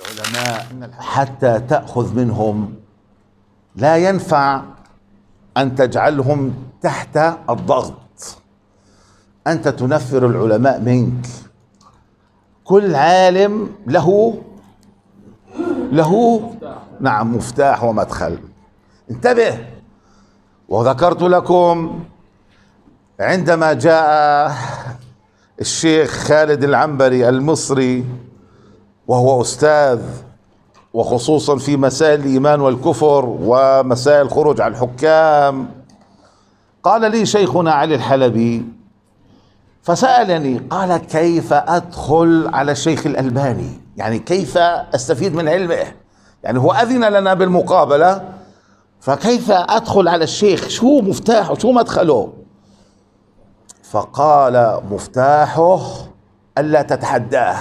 العلماء حتى تأخذ منهم لا ينفع أن تجعلهم تحت الضغط أنت تنفر العلماء منك كل عالم له له نعم مفتاح ومدخل انتبه وذكرت لكم عندما جاء الشيخ خالد العنبري المصري وهو أستاذ وخصوصا في مسائل الإيمان والكفر ومسائل الخروج على الحكام قال لي شيخنا علي الحلبي فسألني قال كيف أدخل على الشيخ الألباني يعني كيف أستفيد من علمه يعني هو أذن لنا بالمقابلة فكيف أدخل على الشيخ شو مفتاحه شو مدخله فقال مفتاحه ألا تتحداه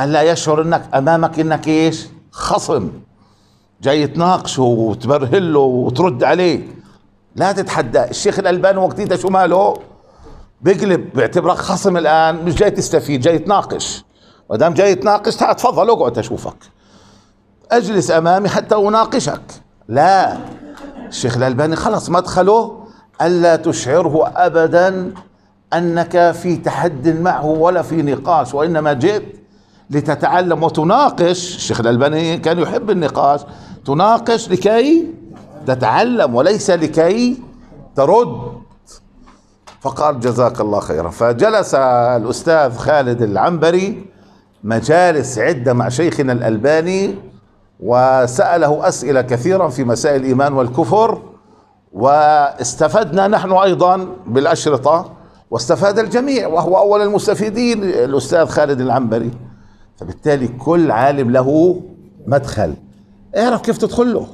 أن لا يشعر أنك أمامك أنك إيش خصم جاي تناقشه وتبرهله وترد عليه لا تتحدى الشيخ الألباني وقتها شو ماله بقلب بيعتبرك خصم الآن مش جاي تستفيد جاي تناقش ما دام جاي تناقش تعال تفضل اقعد أشوفك أجلس أمامي حتى أناقشك لا الشيخ الألباني خلص مدخله ألا تشعره أبدا أنك في تحد معه ولا في نقاش وإنما جئت لتتعلم وتناقش الشيخ الألباني كان يحب النقاش تناقش لكي تتعلم وليس لكي ترد فقال جزاك الله خيرا فجلس الأستاذ خالد العنبري مجالس عدة مع شيخنا الألباني وسأله أسئلة كثيرا في مسائل الإيمان والكفر واستفدنا نحن أيضا بالأشرطة واستفاد الجميع وهو أول المستفيدين الأستاذ خالد العنبري فبالتالي كل عالم له مدخل اعرف كيف تدخل له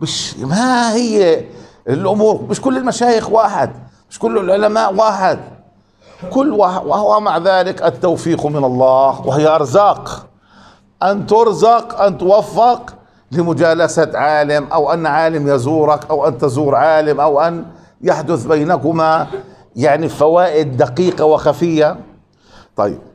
مش ما هي الامور مش كل المشايخ واحد مش كل العلماء واحد كل واحد وهو مع ذلك التوفيق من الله وهي ارزاق ان ترزق ان توفق لمجالسة عالم او ان عالم يزورك او ان تزور عالم او ان يحدث بينكما يعني فوائد دقيقة وخفية طيب